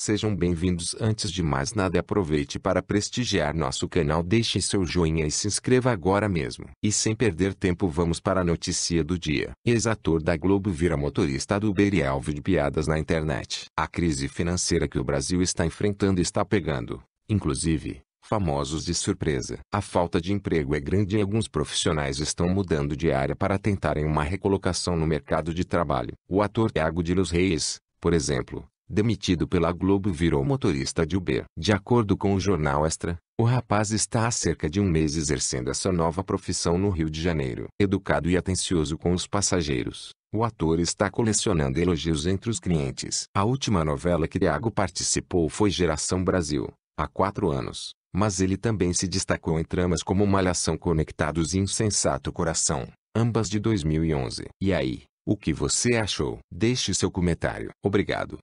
Sejam bem-vindos. Antes de mais nada, aproveite para prestigiar nosso canal. Deixe seu joinha e se inscreva agora mesmo. E sem perder tempo, vamos para a notícia do dia. Ex-ator da Globo vira motorista do Uber e é alvo de piadas na internet. A crise financeira que o Brasil está enfrentando está pegando, inclusive, famosos de surpresa. A falta de emprego é grande e alguns profissionais estão mudando de área para tentarem uma recolocação no mercado de trabalho. O ator Thiago de Los Reis, por exemplo, demitido pela Globo virou motorista de Uber. De acordo com o jornal Extra, o rapaz está há cerca de um mês exercendo essa nova profissão no Rio de Janeiro. Educado e atencioso com os passageiros, o ator está colecionando elogios entre os clientes. A última novela que Iago participou foi Geração Brasil, há quatro anos. Mas ele também se destacou em tramas como Malhação Conectados e Insensato Coração, ambas de 2011. E aí, o que você achou? Deixe seu comentário. Obrigado.